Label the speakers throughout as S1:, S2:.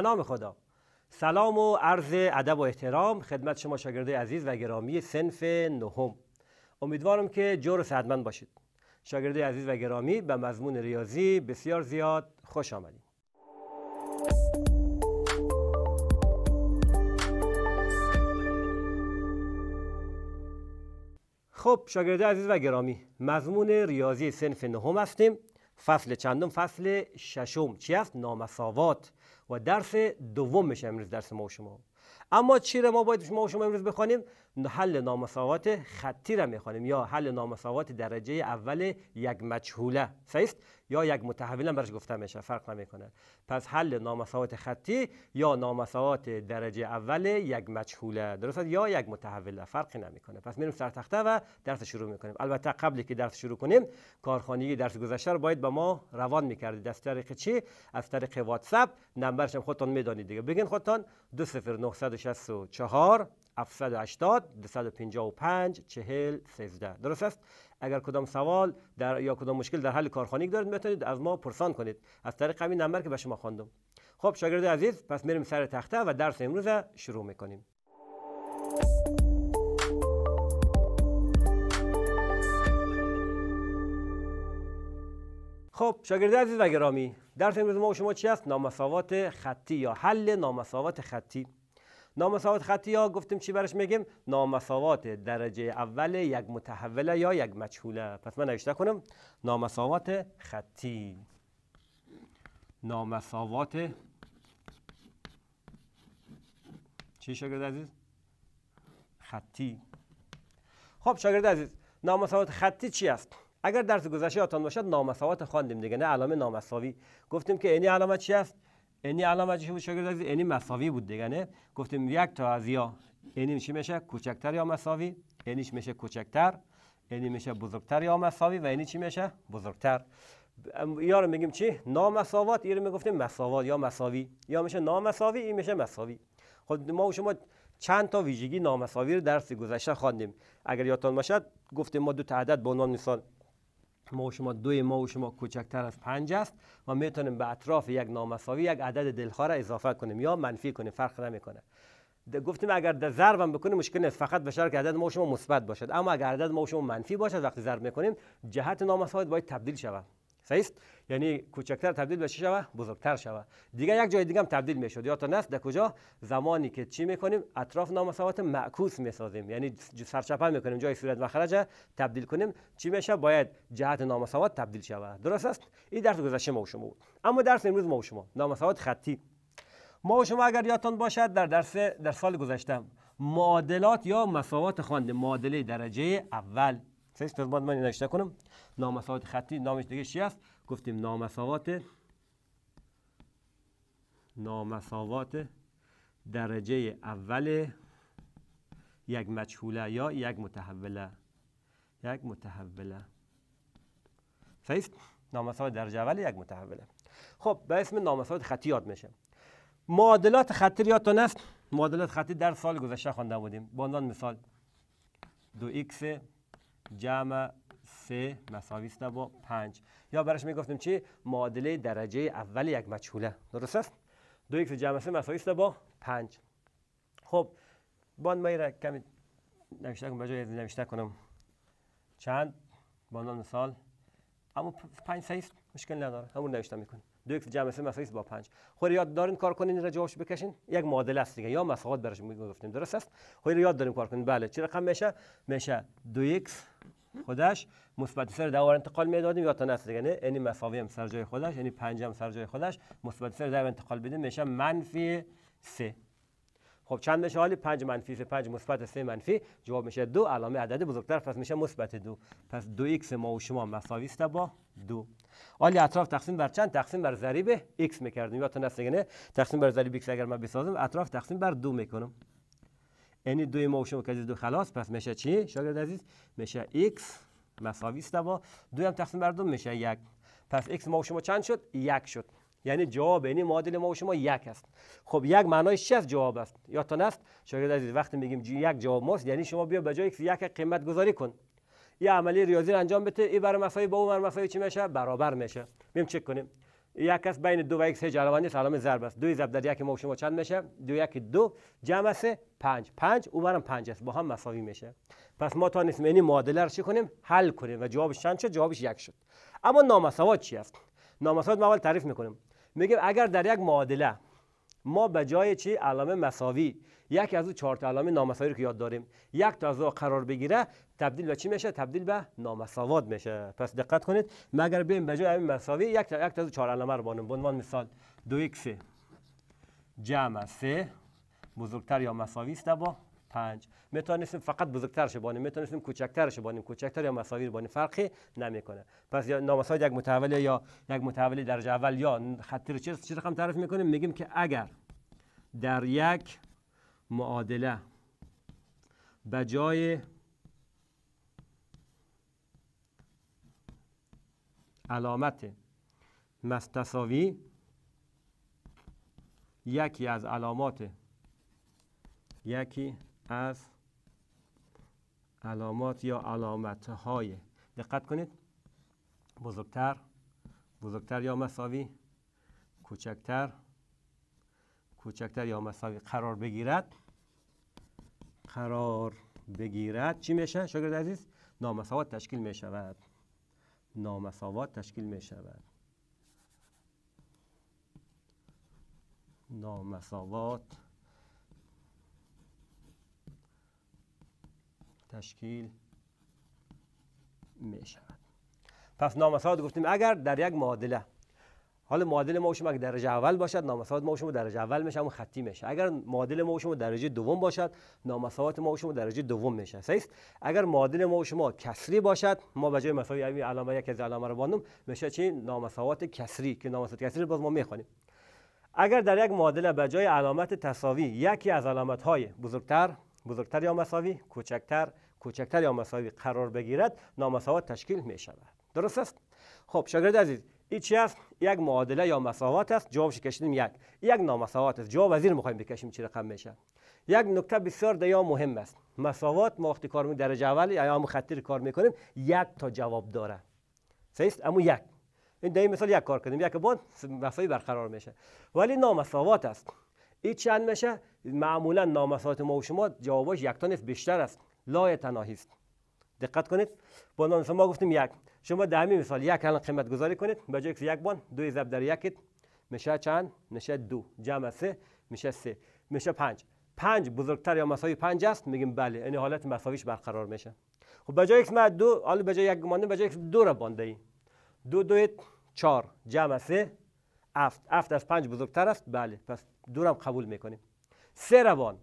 S1: نام خدا سلام و عرض ادب و احترام خدمت شما شاگردای عزیز و گرامی سنف نهم امیدوارم که جور صحتمند باشید شاگرده عزیز و گرامی به مضمون ریاضی بسیار زیاد خوش آمدید خب شاگرده عزیز و گرامی مضمون ریاضی سنف نهم هستیم فصل چندم فصل ششم چی است نامساوات و درس دوم میشه امروز درس ما و شما اما چی ما باید ما و شما امروز بخوانیم حل نامساوات خطی را میخوانیم یا حل نامساوات درجه اول یک مجهوله فیست یا یک هم برش گفته میشه فرق نمیکنه پس حل نامساوات خطی یا نامساوات درجه اول یک مجهوله درست یا یک متحوله فرقی نمیکنه پس میریم سر تخته و درس شروع میکنیم البته قبلی که درس شروع کنیم کارخانه درس گذشته باید به ما روان میکردید از طریق چی از طریق واتساپ نمبرش هم خودتون میدانید دیگه بگین خودتون 20964 780 255 40 13 درست است اگر کدام سوال در یا کدام مشکل در حل کارخانگی دارید میتونید از ما پرسان کنید از طریق همین نمبر که به شما خواندم خب شاگرد عزیز پس میریم سر تخته و درس امروز شروع میکنیم خب شاگرد عزیز و گرامی درس امروز ما و شما چی است نامساوات خطی یا حل نامساوات خطی نامساوات خطی ها گفتیم چی برش میگیم نامساوات درجه اول یک متحوله یا یک مجهوله پس من نوشته کنم نامساوات خطی نامساوات چی شاگرد عزیز خطی خب شاگرد عزیز نامساوات خطی چی است اگر درس گذشته آتان باشد نامساوات خواندیم دیگه نه علامه نامساوی گفتیم که اینی علامه چی است انی علامتی بود شاگرد عزیز اینی مساوی بود دیگه نه گفتیم یک تا از یا اینی میشه میشه کوچکتر یا مساوی اینیش میشه کوچکتر اینی میشه بزرگتر یا مساوی و اینی چی میشه بزرگتر یا رو میگیم چی نامساوات این رو میگفتیم مساوات یا مساوی یا میشه نامساوی این میشه مساوی خود خب ما و شما چند تا ویژگی نامساوی رو درسی گذشته خواندیم اگر یادتان باشد گفتیم ما دو تا عدد به عنوان مثال ما و شما دوی ما و شما کوچکتر از پنج است و میتونیم به اطراف یک نامساوی یک عدد دلخواه را اضافه کنیم یا منفی کنیم فرق نمیکنه گفتیم اگر در ضرب هم بکنیم مشکل نیست فقط به که عدد ما و شما مثبت باشد اما اگر عدد ما و شما منفی باشد وقتی ضرب میکنیم جهت نامساوی باید تبدیل شود یعنی کوچکتر تبدیل به چی شوه بزرگتر شوه دیگه یک جای دیگه هم تبدیل میشد یادتون است در کجا زمانی که چی میکنیم اطراف نامساوات معکوس میسازیم یعنی سرچپه میکنیم جای صورت مخرج تبدیل کنیم چی میشه باید جهت نامساوات تبدیل شوه درست است این درس گذشته ما و شما بود اما درس امروز ما و شما نامساوات خطی ما و شما اگر یادتون باشد در درس در سال گذشته معادلات یا مساوات خواندیم معادله درجه اول فکر باید من نوشته کنم نامساوات خطی نامش دیگه چی است گفتیم نامساوات نامساوات درجه اول یک مجهوله یا یک متحوله یک متحوله فیست نامساوات درجه اول یک متحوله خب به اسم نامساوات خطی یاد میشه معادلات خطی تو است معادلات خطی در سال گذشته خوانده بودیم به عنوان مثال دو x جمع سه مساوی است با پنج یا برش میگفتیم چی معادله درجه اول یک مجهوله درست است دو ایکس جمع سه مساوی است با پنج خب بان ما را کمی نوشته کنم بجای نوشته کنم چند بانان مثال اما پنج سه است مشکل نداره همون نوشته میکنم. دو یک جمع سه با 5 خوری خب یاد دارین کار کنین را جوابش بکشین یک معادله است دیگه یا مساوات برش میگفتیم درست است خوری خب یاد داریم کار کنین بله چه رقم میشه میشه دو x خودش مثبت سر دوار انتقال میدادیم یا نست دیگه یعنی مساوی هم سر جای خودش یعنی 5 هم سر جای خودش مثبت سر دوار انتقال بدیم میشه منفی 3 خب چند میشه حالی 5 منفی سه پنج مثبت 3 منفی جواب میشه دو علامه عدد بزرگتر پس میشه مثبت دو پس دو ایکس ما و شما مساوی است با دو حالی اطراف تقسیم بر چند تقسیم بر ضریب x میکردیم یا تو نه تقسیم بر ضریب x اگر من بسازم اطراف تقسیم بر دو میکنم یعنی دو ما و شما که دو خلاص پس میشه چی شاگرد عزیز میشه x مساوی است با دو هم تقسیم بر دو میشه یک پس x ما و شما چند شد یک شد یعنی جواب این یعنی معادل ما و شما یک است خب یک معنایش چی است جواب است یا تا است شاگرد عزیز وقتی میگیم یک جواب ماست یعنی شما بیا به جای یک قیمت گذاری کن یه عملی ریاضی رو انجام بده این بر مساوی با اون مساوی چی میشه برابر میشه میم چک کنیم یک است بین دو و یک سه جلوانی سلام ضرب است دو ضرب در یک ما و شما چند میشه دو یک دو جمع سه پنج پنج او برم پنج است با هم مساوی میشه پس ما تا نیست یعنی معادله رو چی کنیم حل کنیم و جوابش چند شد جوابش یک شد اما نامساوات چی است نامساوات ما اول تعریف میکنیم میگه اگر در یک معادله ما به جای چی علامه مساوی یکی از اون چهار تا علامه نامساوی رو که یاد داریم یک تا از قرار بگیره تبدیل به چی میشه تبدیل به نامساوات میشه پس دقت کنید مگر بیم به جای این مساوی یک تا یک تا از چهار علامه رو به عنوان مثال دو x جمع سه بزرگتر یا مساوی است با پنج میتونستیم فقط بزرگترش بانیم میتونستیم کوچکترش بانیم کوچکتر یا مساوی بانیم فرقی نمیکنه پس یا نامساوی یک متحوله یا یک متحوله درجه اول یا خطی رو چه طرف رقم تعریف میکنیم میگیم که اگر در یک معادله به جای علامت مستساوی یکی از علامات یکی از علامات یا علامت های دقت کنید بزرگتر بزرگتر یا مساوی کوچکتر کوچکتر یا مساوی قرار بگیرد قرار بگیرد چی میشه شاگرد عزیز نامساوات تشکیل می شود نامساوات تشکیل می شود نامساوات تشکیل می شود پس نامساعد گفتیم اگر در یک معادله حالا معادل ما شما اگر درجه اول باشد نامساعد ما شما درجه اول میشه همون خطی میشه اگر معادل ما شما درجه دوم باشد نامساعد ما شما درجه دوم میشه صحیح اگر معادل ما شما کسری باشد ما به جای مساوی همین علامه یک از علامه رو باندم میشه چی نامساوات کسری که نامساوات کسری باز ما میخوانیم اگر در یک معادله به جای علامت تساوی یکی از علامت های بزرگتر بزرگتر یا مساوی کوچکتر کوچکتر یا مساوی قرار بگیرد نامساوات تشکیل می شود درست است خب شاگرد عزیز این چی است یک معادله یا مساوات است جوابش کشیدیم یک یک نامساوات است جواب وزیر میخوایم بکشیم چی رقم میشه یک نکته بسیار دیا مهم است مساوات ما وقتی کار درجه اول یا هم کار میکنیم یک تا جواب داره صحیح اما یک این دیگه مثال یک کار کردیم یک بود مساوی برقرار میشه ولی نامساوات است این چند میشه؟ معمولا نامسات ما و شما جوابش یک نیست بیشتر است لا تناهی است دقت کنید با نام ما گفتیم یک شما در همین مثال یک الان قیمت گذاری کنید به جای یک بان دو ضرب در یکید میشه چند میشه دو جمع سه میشه سه میشه پنج پنج بزرگتر یا مساوی پنج است میگیم بله این حالت مساویش برقرار میشه خب به جای ما دو حالا به جای یک مانده به جای دو را بانده ای دو دویت چهار جمع سه افت افت از پنج بزرگتر است بله پس دو رو قبول میکنیم سه روان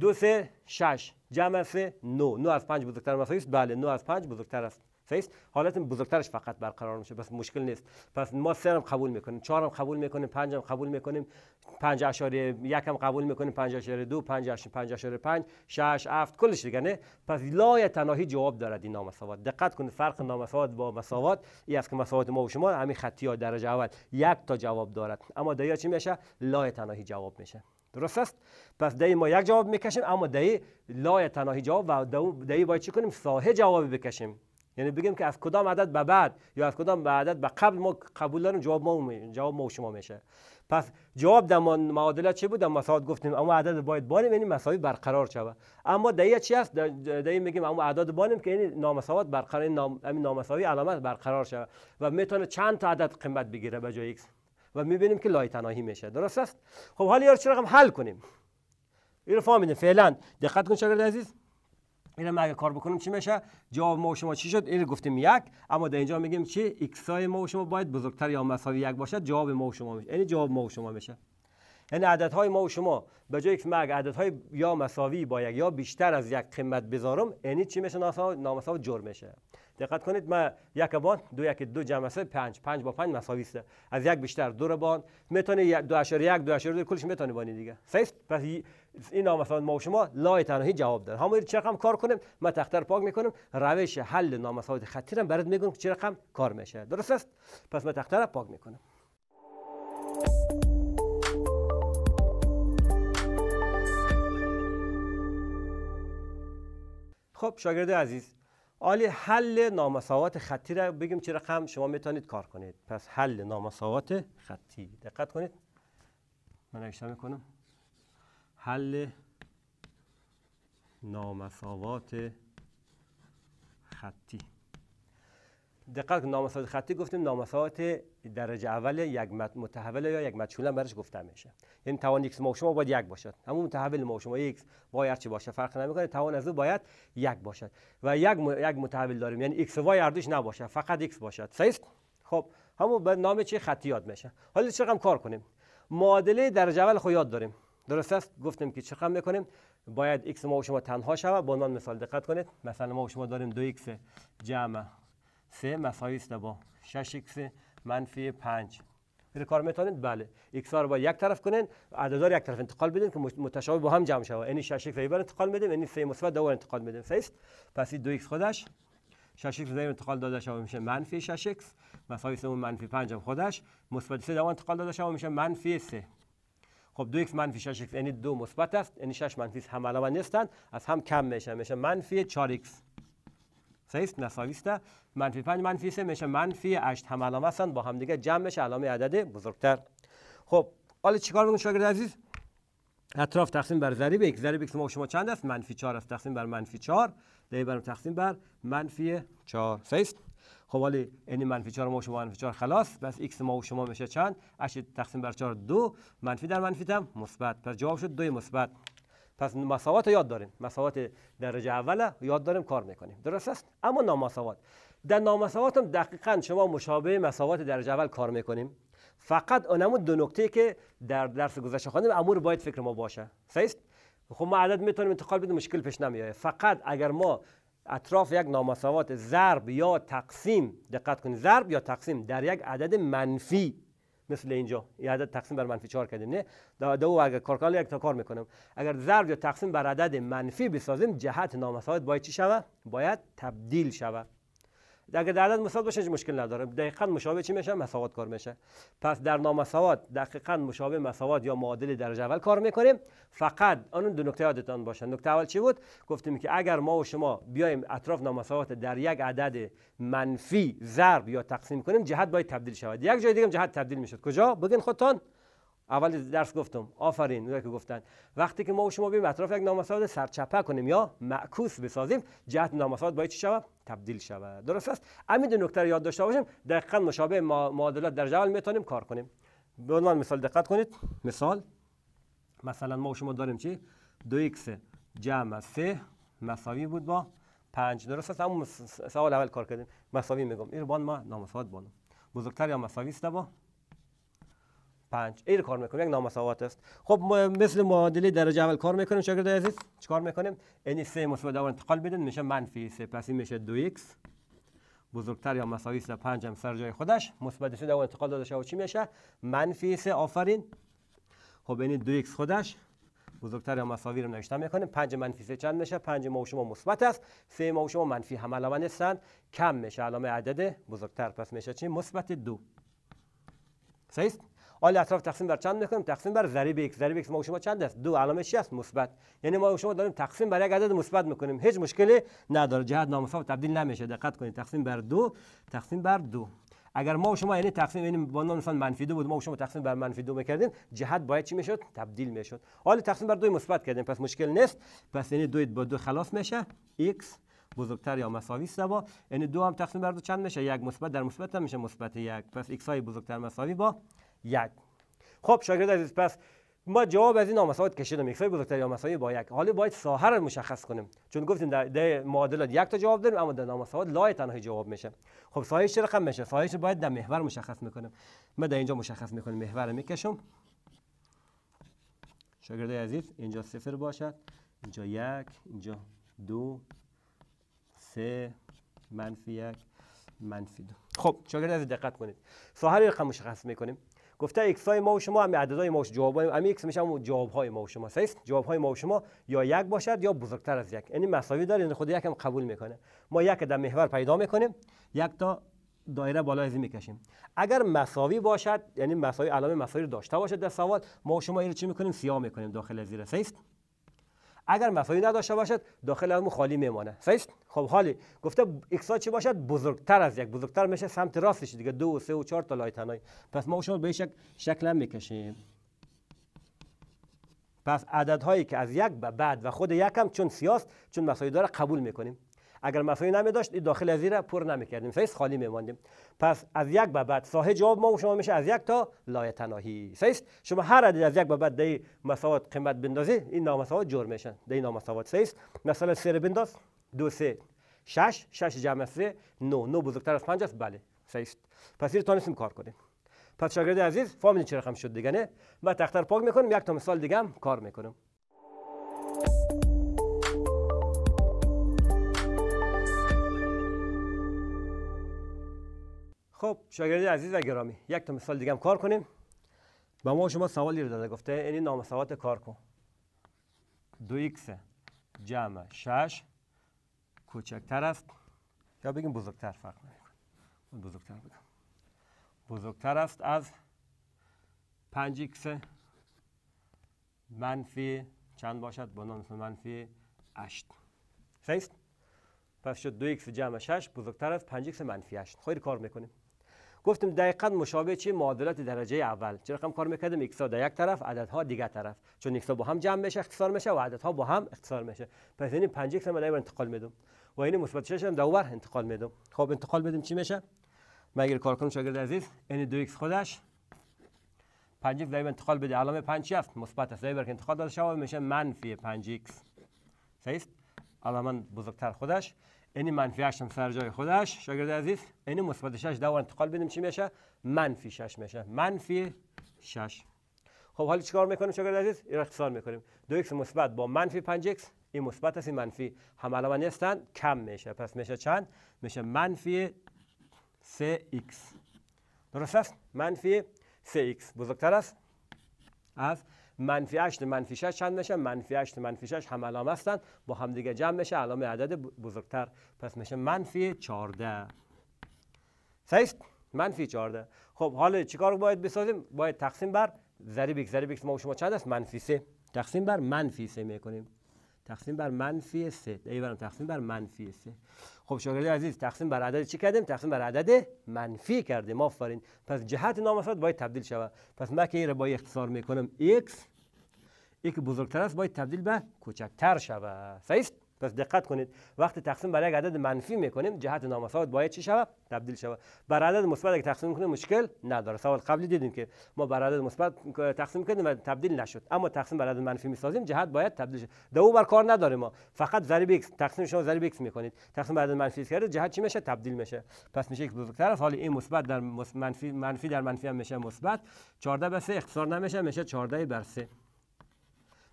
S1: دو سه شش جمع سه نو نو از پنج بزرگتر مساوی است بله نو از پنج بزرگتر است است حالت بزرگترش فقط برقرار میشه پس مشکل نیست پس ما سه هم قبول میکنیم چهار هم قبول میکنیم پنج هم قبول میکنیم پنج اشاره یک هم قبول میکنیم پنج اشاره دو پنج اشاره پنج اشاره پنج شش هفت کلش دیگه نه پس لای تناهی جواب دارد این نامساوات دقت کنید فرق نامساوات با مساوات این است که مساوات ما و شما همین خطی ها درجه اول یک تا جواب دارد اما دیا چی میشه لای تناهی جواب میشه درست است پس دهی ما یک جواب میکشیم اما دهی لای تناهی جواب و دهی باید چی کنیم ساهه جواب بکشیم یعنی بگیم که از کدام عدد به بعد یا از کدام به عدد به قبل ما قبول داریم جواب ما جواب ما شما میشه پس جواب در معادله چی بود در مساوات گفتیم اما عدد باید بانیم یعنی مساوی برقرار شود اما دیگه چی است دهی میگیم اما اعداد بانیم که یعنی نامساوات برقرار یعنی نام نامساوی علامت برقرار شود و میتونه چند تا عدد قیمت بگیره به جای ایکس و میبینیم که لای میشه درست است خب حالا یار چرا حل کنیم اینو فهمیدیم فعلا دقت کن شاگرد عزیز اینم اگه کار بکنیم چی میشه جواب ما شما چی شد این گفتیم یک اما در اینجا میگیم چی ایکس های ما شما باید بزرگتر یا مساوی یک باشد جواب ما و شما میشه یعنی جواب ما شما میشه یعنی عدد های ما و شما به جای یک من عدد های یا مساوی با یک یا بیشتر از یک قیمت بذارم یعنی چی میشه نامساو جرم میشه دقت کنید ما یک بان دو یک دو جمع سه پنج پنج با پنج مساوی است از یک بیشتر دو بان میتونه دو اشاره یک دو اشاره دو کلش میتونه بانی دیگه پس اینا مثلا ما شما لای تنهایی جواب داره همون چه رقم کار کنیم ما تختر پاک میکنیم روش حل نامساوات خطی را برات میگم چرا چه رقم کار میشه درست است پس ما تختر پاک میکنم خب شاگرد عزیز عالی حل نامساوات خطی را بگیم چه رقم شما میتونید کار کنید پس حل نامساوات خطی دقت کنید من نوشته میکنم حل نامساوات خطی دقت نامساوات خطی گفتیم نامساوات درجه اول یک متحول یا یک مجهول برش گفته میشه این یعنی توان x ما شما باید یک باشد همون متحول ما شما x با هر چی باشه فرق نمیکنه توان از او باید یک باشد و یک م... یک متحول داریم یعنی x و y نباشه فقط x باشد صحیح خب همون به نام چی خطی یاد میشه حالا چه کار کنیم معادله درجه اول خو خب یاد داریم درست است گفتیم که چه خم میکنیم باید x ما و شما تنها شود با عنوان مثال دقت کنید مثلا ما و شما داریم 2x جمع 3 مساوی است با 6x منفی 5 این کار میتونید بله x ها رو با یک طرف کنین رو یک طرف انتقال بدین که متشابه با هم جمع شوه یعنی 6 x رو انتقال میدیم یعنی 3 مثبت دو انتقال میدیم فیست پس 2x خودش 6 x زیر انتقال داده شوه میشه منفی 6 x مساوی است منفی 5 هم خودش مثبت 3 دو انتقال داده شوه میشه منفی 3 خب دو x منفی 6 x یعنی دو مثبت است یعنی 6 منفی هم علاوه نیستند از هم کم میشه میشه منفی 4 x صحیح مساوی است منفی 5 منفی 3 میشه منفی 8 هم علاوه هستند با هم دیگه جمع میشه علامه عدد بزرگتر خب حالا چیکار بکنیم شاگرد عزیز اطراف تقسیم بر ضریب یک ضریب یک شما چند است منفی 4 است تقسیم بر منفی 4 ضریب بر تقسیم بر منفی 4 است خب ولی این یعنی منفی 4 ما شما منفی 4 خلاص پس x ما و شما میشه چند اش تقسیم بر 4 دو منفی در منفی تام مثبت پس جواب شد 2 مثبت پس مساوات یاد داریم مساوات درجه اوله یاد داریم کار میکنیم درست است اما نامساوات در نامساوات هم دقیقا شما مشابه مساوات درجه اول کار میکنیم فقط اونم دو نکته که در درس گذشته خواندیم امور باید فکر ما باشه صحیح خب ما عدد میتونیم انتقال بدیم مشکل پیش نمیاد فقط اگر ما اطراف یک نامساوات ضرب یا تقسیم دقت کنید ضرب یا تقسیم در یک عدد منفی مثل اینجا یه عدد تقسیم بر منفی 4 کردیم نه دو اگر کار کنم یک تا کار میکنم اگر ضرب یا تقسیم بر عدد منفی بسازیم جهت نامساوات باید چی شود باید تبدیل شود اگر در عدد مساوات باشه مشکل نداره دقیقا مشابه چی میشه مساوات کار میشه پس در نامساوات دقیقا مشابه مساوات یا معادل درجه اول کار میکنیم فقط آن دو نکته یادتان باشه نکته اول چی بود گفتیم که اگر ما و شما بیایم اطراف نامساوات در یک عدد منفی ضرب یا تقسیم کنیم جهت باید تبدیل شود یک جای دیگه جهت تبدیل میشد کجا بگین خودتان اول درس گفتم آفرین اونایی که گفتن وقتی که ما شما بیم اطراف یک نامساعد سرچپه کنیم یا معکوس بسازیم جهت نامساعد باید چی شود تبدیل شود درست است امید دو نکته یاد داشته باشیم دقیقا مشابه معادلات در اول میتونیم کار کنیم به عنوان مثال دقت کنید مثال مثلا ما شما داریم چی دو x جمع سه مساوی بود با 5 درست است همون سوال اول کار کردیم مساوی میگم این ما نامساعد بانم بزرگتر یا مساوی است با پنج ایر کار میکنیم یک نامساوات است خب مثل معادله درجه اول کار میکنیم شاگرد عزیز چیکار میکنیم این سه e مثبت اول انتقال بدین میشه منفی سه پس این میشه 2x بزرگتر یا مساوی 5 هم سر جای خودش مثبت سه اول انتقال داده شود چی میشه منفی سه آفرین خب این 2x e خودش بزرگتر یا مساوی رو نوشته میکنیم 5 منفی 3 چند میشه 5 ما و شما مثبت است 3 ما و شما منفی هم علامه نیستند کم میشه علامه عدد بزرگتر پس میشه چی مثبت 2 صحیح آیا اطراف تقسیم بر چند میکنیم تقسیم بر ضریب x ضریب x ما شما چند است دو علامه چی است مثبت یعنی ما شما داریم تقسیم بر یک عدد مثبت میکنیم هیچ مشکلی نداره جهت نامساو تبدیل نمیشه دقت کنید تقسیم بر دو تقسیم بر دو اگر ما شما یعنی تقسیم یعنی با نام مثلا منفی دو بود ما شما تقسیم بر منفی دو میکردیم جهت باید چی میشد تبدیل میشد حالا تقسیم بر دو مثبت کردیم پس مشکل نیست پس یعنی دو با دو خلاص میشه x بزرگتر یا مساوی است با یعنی دو هم تقسیم بر دو چند میشه یک مثبت در مثبت هم میشه مثبت یک پس x های بزرگتر مساوی با یک خب شاگرد عزیز پس ما جواب از این نامساعد کشیدم یک سای بزرگتر یا مساوی با یک حالا باید ساحه رو مشخص کنیم چون گفتیم در, ده معادلات یک تا جواب داریم اما در نامساعد لای تنهایی جواب میشه خب سایه چه رقم میشه سایه باید در محور مشخص میکنیم ما در اینجا مشخص میکنیم محور رو میکشم شاگرد عزیز اینجا صفر باشد اینجا یک اینجا دو سه منفی یک منفی دو خب شاگرد عزیز دقت کنید ساحه رقم مشخص میکنیم گفته های ما و شما هم عددهای ما و جواب امی ایکس میشه جواب های ما و شما صحیح جواب های ما و شما یا یک باشد یا بزرگتر از یک یعنی مساوی داره این یعنی خود یکم قبول میکنه ما یک در محور پیدا میکنیم یک تا دایره بالا از میکشیم اگر مساوی باشد یعنی مساوی علامه مساوی داشته باشد در سوال ما و شما این رو چی میکنیم سیاه میکنیم داخل زیر صحیح اگر مفاهیم نداشته باشد داخل هم خالی میمانه صحیح خب خالی گفته اکسا چی باشد بزرگتر از یک بزرگتر میشه سمت راستش دیگه دو و سه و چهار تا لای پس ما شما به شک شکل هم میکشیم پس عدد هایی که از یک به بعد و خود یکم چون سیاست چون مفاهیم داره قبول میکنیم اگر مفعولی نمی داشت داخل زیر پر نمی کردیم سیس خالی می ماندیم پس از یک به بعد صاحب جواب ما و شما میشه از یک تا لایتناهی تناهی شما هر عدد از یک به بعد دی مساوات قیمت بندازی این نامساوات جور میشن دی نامساوات سیس مثلا سر بنداز دو سه شش شش جمع سه نو نو بزرگتر از پنج است بله سیست پس این تانستیم کار کنیم پس شاگرد عزیز فهمیدین چه رقم شد دیگه نه من تختر پاک میکنم یک تا مثال دیگه کار میکنم خب شاگرد عزیز و گرامی یک تا مثال دیگه هم کار کنیم به ما شما سوالی رو داده گفته این نامساوات کار کن 2x جمع 6 کوچکتر است یا بگیم بزرگتر فرق نمیکنه بزرگتر بگم بزرگتر است از 5 x منفی چند باشد با نام منفی 8 صحیح پس شد 2 x جمع 6 بزرگتر از 5 x منفی 8 خیلی کار میکنیم گفتیم دقیقا مشابه چی معادلات درجه اول چرا رقم خب کار میکردیم ایکس در یک طرف عددها دیگه طرف چون ایکس با هم جمع میشه اختصار میشه و عددها با هم اختصار میشه پس این 5 ایکس هم انتقال میدم و این مثبت 6 هم دور انتقال میدم خب انتقال بدیم چی میشه مگر کار کنم شاگرد عزیز این 2 ایکس خودش 5 ایکس انتقال بده علامه 5 هست مثبت است که انتقال داده شود میشه منفی 5 ایکس صحیح علامه بزرگتر خودش این منفی 8 هم سر جای خودش شاگرد عزیز این مثبت 6 دو انتقال بدیم چی میشه منفی 6 میشه منفی 6 خب حالا چیکار میکنیم شاگرد عزیز این اختصار میکنیم 2 x مثبت با منفی 5 x این مثبت است این منفی هم علامه هستن کم میشه پس میشه چند میشه منفی 3 x درست است منفی 3 x بزرگتر است از منفی 8 منفی 6 چند میشه؟ منفی 8 منفی 6 هم علام هستن با هم دیگه جمع میشه علامه عدد بزرگتر پس میشه منفی 14 صحیح منفی 14 خب حالا چیکار باید بسازیم باید تقسیم بر ضریب یک ضریب ما شما چند است منفی 3 تقسیم بر منفی 3 میکنیم تقسیم بر منفی 3 ای برام تقسیم بر منفی 3 خب شاگرد عزیز تقسیم بر عدد چی کردیم تقسیم بر عدد منفی کردیم آفرین پس جهت نامفرد باید تبدیل شود پس من که این را با اختصار میکنم x ای بزرگتر است باید تبدیل به کوچکتر شود صحیح پس دقت کنید وقتی تقسیم برای عدد منفی میکنیم جهت نامساوات باید چی شود تبدیل شود بر عدد مثبت اگه تقسیم کنیم مشکل نداره سوال قبلی دیدیم که ما بر عدد مثبت تقسیم کردیم و تبدیل نشد اما تقسیم بر عدد منفی میسازیم جهت باید تبدیل شود دو بر کار نداره ما فقط ضریب x تقسیم شما ضریب x میکنید تقسیم بر عدد منفی کرده جهت چی میشه تبدیل میشه پس میشه یک بزرگتر حال این مثبت در منفی منفی در منفی هم میشه مثبت 14 به 3 اختصار نمیشه میشه 14 بر 3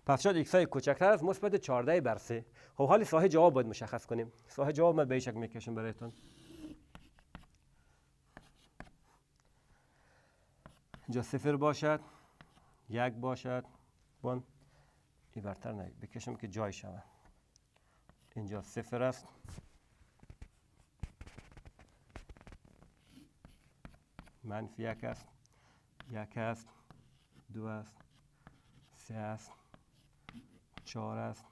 S1: پس شاید یک سایه کوچکتر از مثبت 14 بر 3 خب حالا ساحه جواب باید مشخص کنیم ساحه جواب من به این شکل میکشم برایتون اینجا صفر باشد یک باشد بان این برتر نه بکشم که جای شود اینجا صفر است منفی یک است یک است دو است سه است چهار است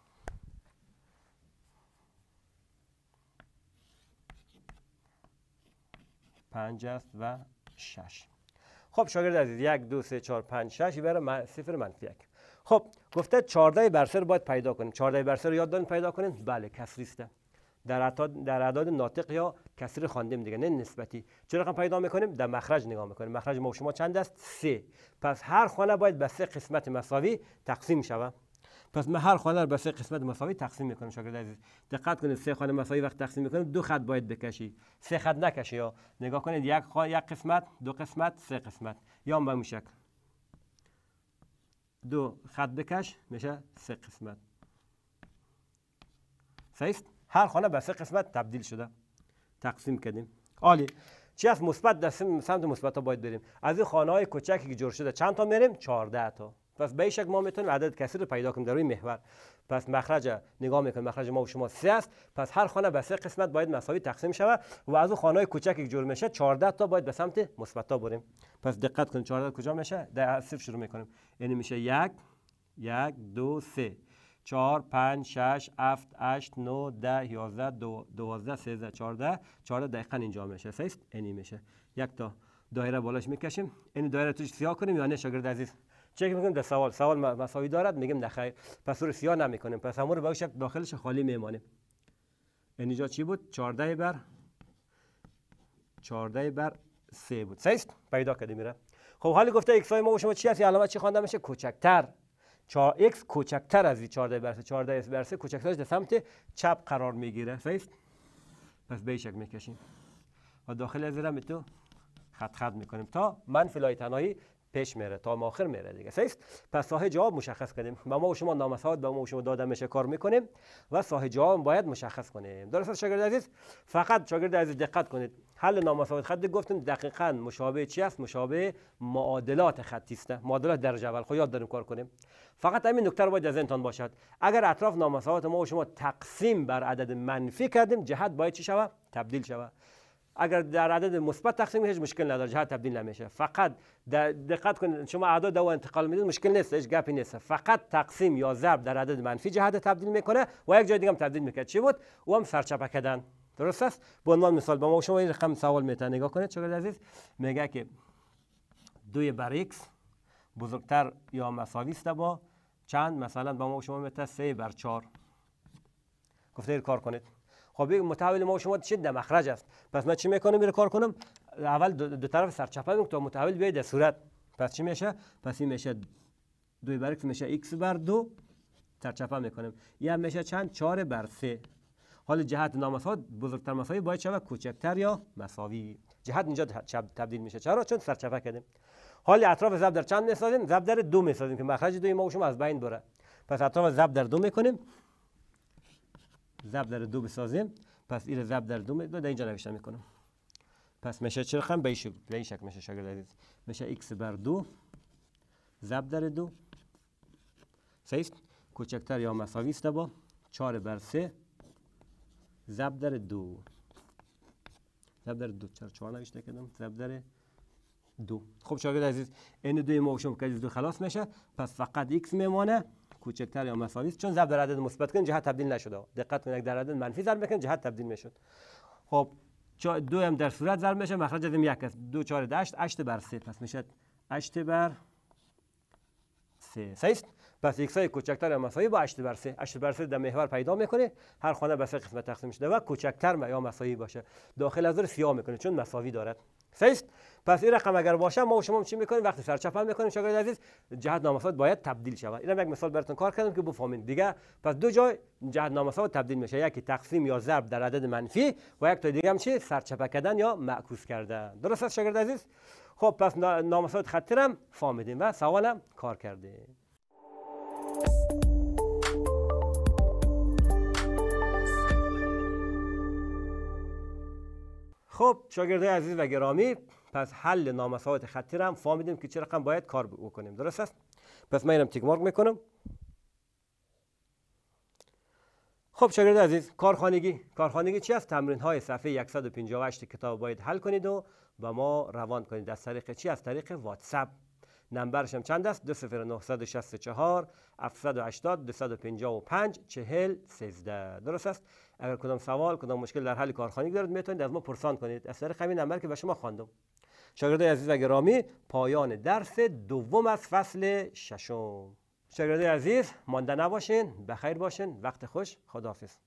S1: و شش خب شاگرد از یک دو سه چهار پنج شش برای صفر منفی یک خب گفته چارده برسر باید پیدا کنیم چارده برسر یاد دارین پیدا کنیم بله کسریسته در اعداد در ناطق یا کسری خواندیم دیگه نه نسبتی چرا رقم پیدا میکنیم در مخرج نگاه میکنیم مخرج ما شما چند است سه پس هر خانه باید به سه قسمت مساوی تقسیم شود پس من هر خانه رو به سه قسمت مساوی تقسیم میکنیم شاگرد عزیز دقت کنید سه خانه مساوی وقت تقسیم میکنید دو خط باید بکشی سه خط نکشی یا نگاه کنید یک خانه یک قسمت دو قسمت سه قسمت یا به شکل دو خط بکش میشه سه قسمت صحیح هر خانه به سه قسمت تبدیل شده تقسیم کردیم عالی چی از مثبت در سمت مثبت ها باید بریم از این خانه های کوچکی که جور شده چند تا میریم 14 تا پس به شک ما میتونیم عدد کثیر رو پیدا کنیم در روی محور پس مخرج نگاه میکنیم مخرج ما و شما سه است پس هر خانه به سه قسمت باید مساوی تقسیم شوه و از اون خانه کوچک یک جور میشه 14 تا باید به سمت مثبت تا بریم پس دقت کنید 14 کجا میشه در صفر شروع میکنیم یعنی میشه یک یک دو سه 4 5 6 7 8 9 10 11 12 13 14 14 دقیقاً اینجا میشه سیست اینی میشه یک تا دایره بالاش میکشیم این یعنی دایره توش سیاه کنیم یا نه شاگرد عزیز چک میکنیم در سوال سوال مساوی دارد میگیم نخیر پس رو سیاه نمیکنیم پس همون رو به شکل داخلش خالی میمانیم اینجا چی بود 14 بر 14 بر 3 بود سیست پیدا کردی میره خب حالا گفته ایکس های ما شما چی هست علامت چی خوانده میشه کوچکتر 4 ایکس کوچکتر از 14 بر 3 14 بر 3 کوچکترش در سمت چپ قرار میگیره سیست پس به شکل میکشیم و داخل از میتو خط خط میکنیم تا منفی لای تنهایی پیش میره تا آخر میره دیگه سیس پس صاحب جواب مشخص کنیم و ما و شما نامساعد به ما و شما داده میشه کار میکنیم و صاحب جواب باید مشخص کنیم درست شاگرد عزیز فقط شاگرد عزیز دقت کنید حل نامساعد خط گفتیم دقیقا مشابه چی است مشابه معادلات خطی است معادلات درجه اول خود خب یاد داریم کار کنیم فقط همین نکته رو باید از انتان باشد اگر اطراف نامساعد ما و شما تقسیم بر عدد منفی کردیم جهت باید چی شود تبدیل شود اگر در عدد مثبت تقسیم هیچ مشکل نداره جهت تبدیل نمیشه فقط دقت کنید شما اعداد دو انتقال میدید مشکل نیست هیچ گپی نیست فقط تقسیم یا ضرب در عدد منفی جهت تبدیل میکنه و یک جای دیگه هم تبدیل میکنه چی بود و هم سرچپه کردن درست است به عنوان مثال با ما شما این رقم سوال میتونه نگاه کنید چقدر عزیز میگه که دوی بر ایکس بزرگتر یا مساوی است با چند مثلا با ما شما میته 3 بر 4 گفته کار کنید خب یک متحول ما شما چه در مخرج است پس من چی میکنم میره کار کنم اول دو, دو طرف سرچپه میکنم تا متحول بیاید در صورت پس چی میشه پس این میشه دو بر میشه x بر دو سرچپه میکنیم یا میشه چند چهار بر سه. حال جهت نامساوی بزرگتر مساوی باید شود کوچکتر یا مساوی جهت اینجا تبدیل میشه چرا چون سرچپه کردیم حال اطراف ضرب در چند میسازیم ضرب در دو میسازیم که مخرج دوی ما شما از بین بره پس اطراف ضرب در دو میکنیم زب در دو بسازیم پس این زب در دو در اینجا نوشته میکنم پس میشه چه رقم به این شکل میشه شاگرد عزیز میشه x بر دو زب در دو صحیح کوچکتر یا مساوی است با 4 بر سه زب در دو زب در دو چهار چهار نوشته کردم ضرب در دو خب شاگرد عزیز این دو ما شما که دو خلاص میشه پس فقط x میمانه کوچکتر یا مساوی چون ضرب در عدد مثبت کردن جهت تبدیل نشده دقت کنید در عدد منفی ضرب میکنید جهت تبدیل میشد خب دو هم در صورت ضرب میشه مخرج از یک است دو چهار دشت هشت بر سه پس میشه هشت بر سه سه پس یک های کوچکتر یا مساوی با 8 بر سه 8 بر سه در محور پیدا میکنه هر خانه به سه قسمت تقسیم شده و کوچکتر یا مساوی باشه داخل از سیاه میکنه چون مساوی دارد سیست پس این رقم اگر باشه ما و شما چی میکنیم وقتی سرچپه میکنیم شاگرد عزیز جهت نامساوات باید تبدیل شود اینم یک مثال براتون کار کردم که بفهمین دیگه پس دو جای جهت نامساوات تبدیل میشه یکی تقسیم یا ضرب در عدد منفی و یک تا دیگه هم چی سرچپه کردن یا معکوس کردن درست است شاگرد عزیز خب پس نامساوات خطی فامیدیم فهمیدیم و سوالم کار کردیم خب شاگردای عزیز و گرامی از حل نامساوات خطی را هم فهمیدیم که چه رقم باید کار بکنیم درست است پس من اینم تیک مارک میکنم خب شاگرد عزیز کارخانگی کارخانگی چی است تمرین های صفحه 158 کتاب باید حل کنید و به ما روان کنید از طریق چی از طریق واتساپ نمبرش هم چند است 20964 780 255 40 13 درست است اگر کدام سوال کدام مشکل در حل کارخانگی دارید میتونید از ما پرسان کنید از طریق همین نمبر که به شما خواندم شاگردای عزیز و گرامی پایان درس دوم از فصل ششم شاگردای عزیز مانده نباشین بخیر باشین وقت خوش خداحافظ